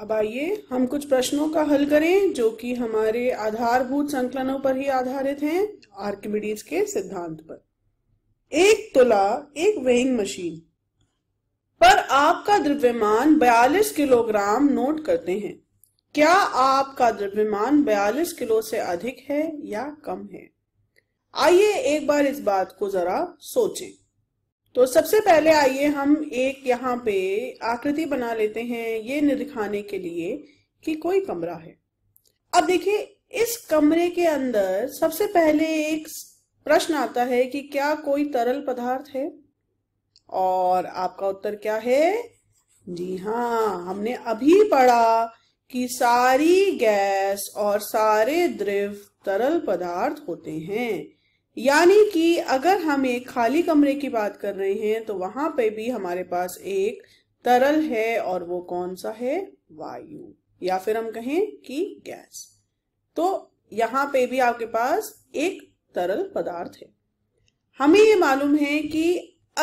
अब आइए हम कुछ प्रश्नों का हल करें जो कि हमारे आधारभूत संकलनों पर ही आधारित हैं आर्किमिडीज के सिद्धांत पर एक तुला एक वेइंग मशीन पर आपका द्रव्यमान 42 किलोग्राम नोट करते हैं क्या आपका द्रव्यमान 42 किलो से अधिक है या कम है आइए एक बार इस बात को जरा सोचें तो सबसे पहले आइए हम एक यहाँ पे आकृति बना लेते हैं ये दिखाने के लिए कि कोई कमरा है अब देखिए इस कमरे के अंदर सबसे पहले एक प्रश्न आता है कि क्या कोई तरल पदार्थ है और आपका उत्तर क्या है जी हाँ हमने अभी पढ़ा कि सारी गैस और सारे द्रव तरल पदार्थ होते हैं यानी कि अगर हम एक खाली कमरे की बात कर रहे हैं तो वहां पे भी हमारे पास एक तरल है और वो कौन सा है वायु या फिर हम कहें कि गैस तो यहां पे भी आपके पास एक तरल पदार्थ है हमें ये मालूम है कि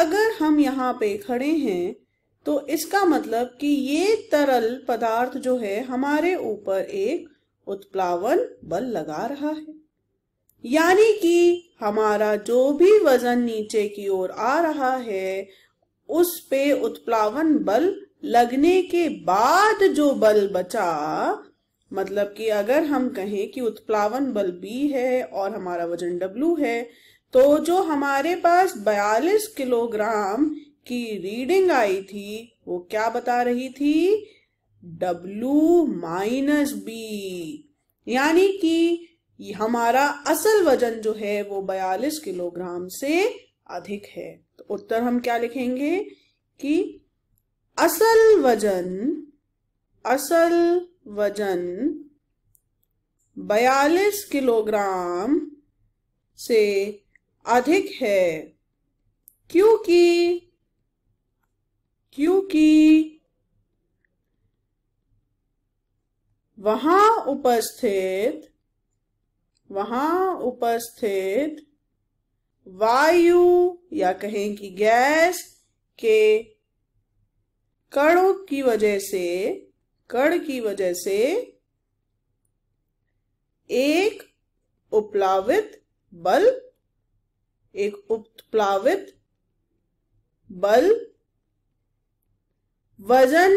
अगर हम यहाँ पे खड़े हैं तो इसका मतलब कि ये तरल पदार्थ जो है हमारे ऊपर एक उत्प्लावन बल लगा रहा है यानी कि हमारा जो भी वजन नीचे की ओर आ रहा है उस पे उत्प्लावन बल लगने के बाद जो बल बचा मतलब कि अगर हम कहें कि उत्प्लावन बल B है और हमारा वजन W है तो जो हमारे पास 42 किलोग्राम की रीडिंग आई थी वो क्या बता रही थी W माइनस बी यानी कि हमारा असल वजन जो है वो 42 किलोग्राम से अधिक है तो उत्तर हम क्या लिखेंगे कि असल वजन असल वजन 42 किलोग्राम से अधिक है क्योंकि क्योंकि वहां उपस्थित वहां उपस्थित वायु या कहें कि गैस के कणों की वजह से कण की वजह से एक उपलावित बल एक उपलावित बल वजन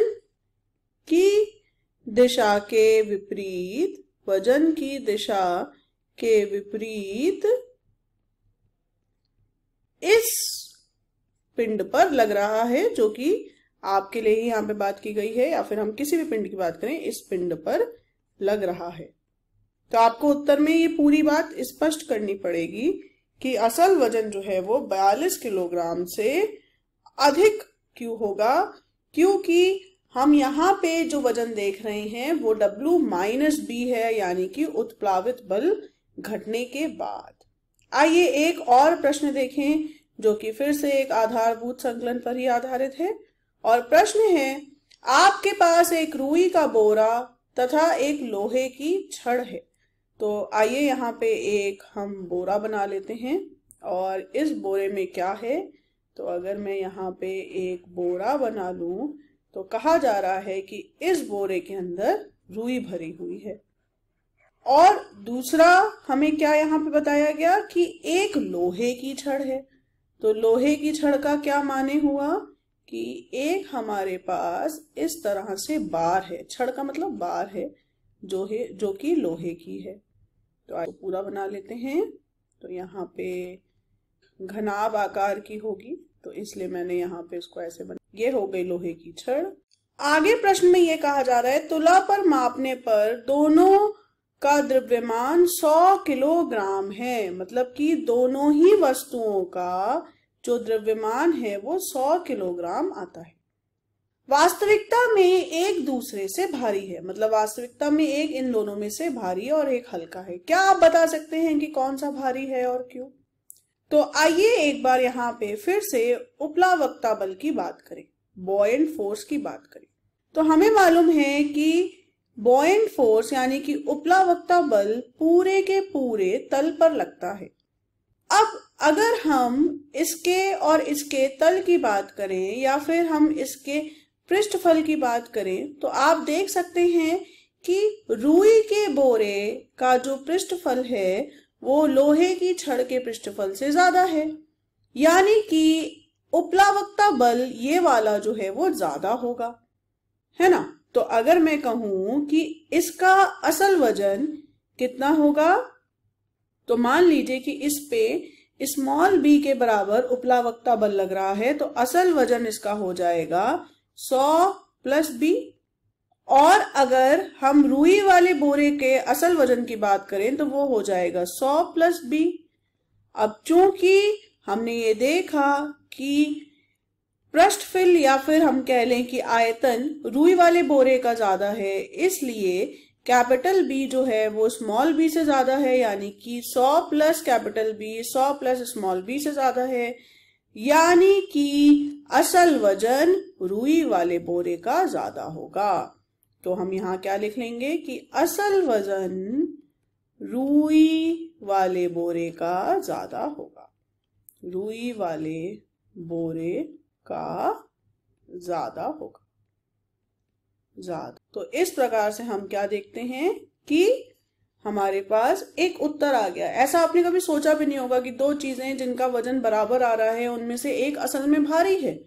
की दिशा के विपरीत वजन की दिशा के विपरीत इस पिंड पर लग रहा है जो कि आपके लिए ही यहाँ पे बात की गई है या फिर हम किसी भी पिंड की बात करें इस पिंड पर लग रहा है तो आपको उत्तर में ये पूरी बात स्पष्ट करनी पड़ेगी कि असल वजन जो है वो 42 किलोग्राम से अधिक क्यों होगा क्योंकि हम यहाँ पे जो वजन देख रहे हैं वो W माइनस बी है यानी कि उत्प्लावित बल घटने के बाद आइए एक और प्रश्न देखें जो कि फिर से एक आधारभूत संकलन पर ही आधारित है और प्रश्न है आपके पास एक रूई का बोरा तथा एक लोहे की छड़ है तो आइए यहाँ पे एक हम बोरा बना लेते हैं और इस बोरे में क्या है तो अगर मैं यहाँ पे एक बोरा बना लू तो कहा जा रहा है कि इस बोरे के अंदर रूई भरी हुई है और दूसरा हमें क्या यहाँ पे बताया गया कि एक लोहे की छड़ है तो लोहे की छड़ का क्या माने हुआ कि एक हमारे पास इस तरह से बार है छड़ का मतलब बार है जो है जो कि लोहे की है तो आज पूरा बना लेते हैं तो यहाँ पे घनाब आकार की होगी तो इसलिए मैंने यहाँ पे इसको ऐसे बना ये हो गई लोहे की छड़ आगे प्रश्न में ये कहा जा रहा है तुला पर मापने पर दोनों का द्रव्यमान 100 किलोग्राम है मतलब कि दोनों ही वस्तुओं का जो द्रव्यमान है वो 100 किलोग्राम आता है वास्तविकता में एक दूसरे से भारी है मतलब वास्तविकता में एक इन दोनों में से भारी है और एक हल्का है क्या आप बता सकते हैं कि कौन सा भारी है और क्यों तो आइए एक बार यहाँ पे फिर से उपलावक्ता बल की बात करें एंड फोर्स की बात करें तो हमें मालूम है कि बॉयंट फोर्स यानी कि उपलावक्ता बल पूरे के पूरे तल पर लगता है अब अगर हम इसके और इसके तल की बात करें या फिर हम इसके पृष्ठफल की बात करें तो आप देख सकते हैं कि रूई के बोरे का जो पृष्ठफल है वो लोहे की छड़ के पृष्ठफल से ज्यादा है यानी कि उपलावकता बल ये वाला जो है वो ज्यादा होगा है ना तो अगर मैं कहूं कि इसका असल वजन कितना होगा तो मान लीजिए कि इस पे स्मॉल बी के बराबर वक्ता बल लग रहा है तो असल वजन इसका हो जाएगा सौ प्लस बी और अगर हम रूई वाले बोरे के असल वजन की बात करें तो वो हो जाएगा सौ प्लस बी अब चूंकि हमने ये देखा कि पृष्ठफिल या फिर हम कह लें कि आयतन रुई वाले बोरे का ज्यादा है इसलिए कैपिटल बी जो है वो स्मॉल बी से ज्यादा है यानी कि 100 plus capital B 100 plus small B से ज्यादा है यानी कि असल वजन रुई वाले बोरे का ज्यादा होगा तो हम यहां क्या लिख लेंगे कि असल वजन रुई वाले बोरे का ज्यादा होगा रुई वाले बोरे का ज्यादा होगा ज्यादा तो इस प्रकार से हम क्या देखते हैं कि हमारे पास एक उत्तर आ गया ऐसा आपने कभी सोचा भी नहीं होगा कि दो चीजें जिनका वजन बराबर आ रहा है उनमें से एक असल में भारी है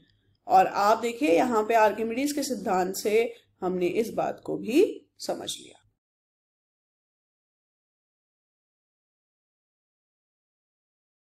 और आप देखिए यहाँ पे आर्किमिडीज के सिद्धांत से हमने इस बात को भी समझ लिया